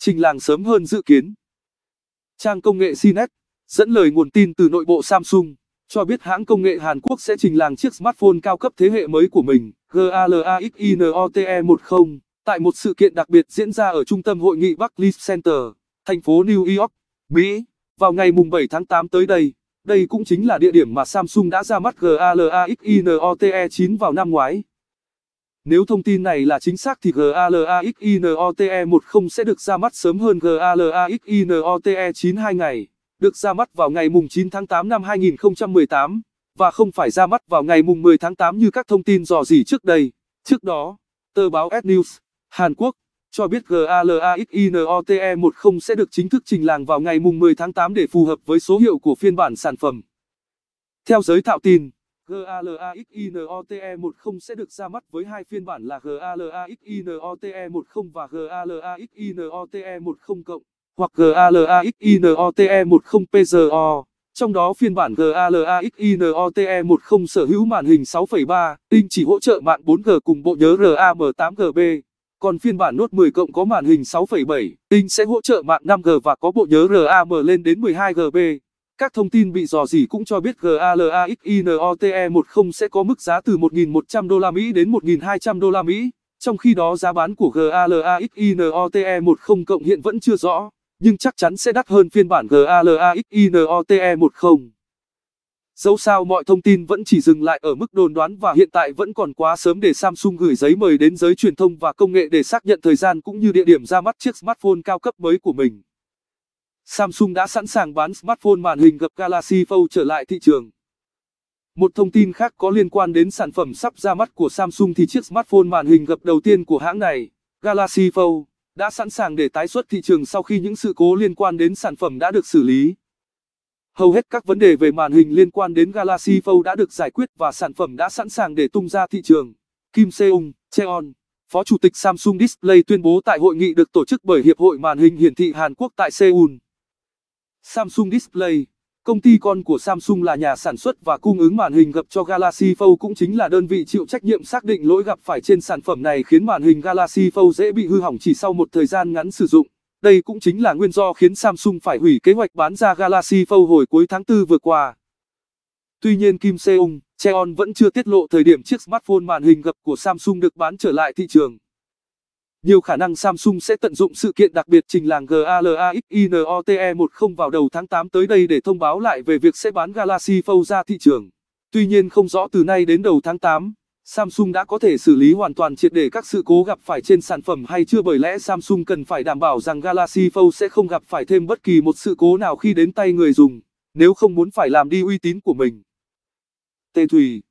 trình làng sớm hơn dự kiến. Trang công nghệ CNET, dẫn lời nguồn tin từ nội bộ Samsung, cho biết hãng công nghệ Hàn Quốc sẽ trình làng chiếc smartphone cao cấp thế hệ mới của mình, GALAXINOTE10, tại một sự kiện đặc biệt diễn ra ở trung tâm hội nghị Barclays Center, thành phố New York, Mỹ, vào ngày 7 tháng 8 tới đây. Đây cũng chính là địa điểm mà Samsung đã ra mắt GALAXINOTE 9 vào năm ngoái. Nếu thông tin này là chính xác thì GALAXINOTE10 sẽ được ra mắt sớm hơn galaxinote 92 ngày, được ra mắt vào ngày 9 tháng 8 năm 2018, và không phải ra mắt vào ngày 10 tháng 8 như các thông tin dò dỉ trước đây. Trước đó, tờ báo S News, Hàn Quốc, cho biết GALAXINOTE10 sẽ được chính thức trình làng vào ngày 10 tháng 8 để phù hợp với số hiệu của phiên bản sản phẩm. Theo giới tạo tin, GALAXINOTE10 sẽ được ra mắt với hai phiên bản là GALAXINOTE10 và GALAXINOTE10 hoặc GALAXINOTE10 PZO. Trong đó phiên bản GALAXINOTE10 sở hữu màn hình 6.3 inch chỉ hỗ trợ mạng 4G cùng bộ nhớ RAM8GB. Còn phiên bản Note 10 cộng có màn hình 6.7 inch sẽ hỗ trợ mạng 5G và có bộ nhớ RAM lên đến 12GB. Các thông tin bị dò dỉ cũng cho biết GALAXINOTE10 sẽ có mức giá từ 1.100 đô la Mỹ đến 1.200 đô la Mỹ, trong khi đó giá bán của GALAXINOTE10 cộng hiện vẫn chưa rõ, nhưng chắc chắn sẽ đắt hơn phiên bản GALAXINOTE10. Dẫu sao mọi thông tin vẫn chỉ dừng lại ở mức đồn đoán và hiện tại vẫn còn quá sớm để Samsung gửi giấy mời đến giới truyền thông và công nghệ để xác nhận thời gian cũng như địa điểm ra mắt chiếc smartphone cao cấp mới của mình. Samsung đã sẵn sàng bán smartphone màn hình gập Galaxy Fold trở lại thị trường. Một thông tin khác có liên quan đến sản phẩm sắp ra mắt của Samsung thì chiếc smartphone màn hình gập đầu tiên của hãng này, Galaxy Fold, đã sẵn sàng để tái xuất thị trường sau khi những sự cố liên quan đến sản phẩm đã được xử lý. Hầu hết các vấn đề về màn hình liên quan đến Galaxy Fold đã được giải quyết và sản phẩm đã sẵn sàng để tung ra thị trường. Kim Seung, Cheon, Phó Chủ tịch Samsung Display tuyên bố tại hội nghị được tổ chức bởi Hiệp hội Màn hình Hiển thị Hàn Quốc tại Seoul. Samsung Display, công ty con của Samsung là nhà sản xuất và cung ứng màn hình gập cho Galaxy Fold cũng chính là đơn vị chịu trách nhiệm xác định lỗi gặp phải trên sản phẩm này khiến màn hình Galaxy Fold dễ bị hư hỏng chỉ sau một thời gian ngắn sử dụng. Đây cũng chính là nguyên do khiến Samsung phải hủy kế hoạch bán ra Galaxy Fold hồi cuối tháng 4 vừa qua. Tuy nhiên Kim Seung, Cheon vẫn chưa tiết lộ thời điểm chiếc smartphone màn hình gập của Samsung được bán trở lại thị trường nhiều khả năng Samsung sẽ tận dụng sự kiện đặc biệt trình làng GALAXINOTE10 vào đầu tháng 8 tới đây để thông báo lại về việc sẽ bán Galaxy Fold ra thị trường. Tuy nhiên không rõ từ nay đến đầu tháng 8, Samsung đã có thể xử lý hoàn toàn triệt để các sự cố gặp phải trên sản phẩm hay chưa bởi lẽ Samsung cần phải đảm bảo rằng Galaxy Fold sẽ không gặp phải thêm bất kỳ một sự cố nào khi đến tay người dùng, nếu không muốn phải làm đi uy tín của mình. Tê Thủy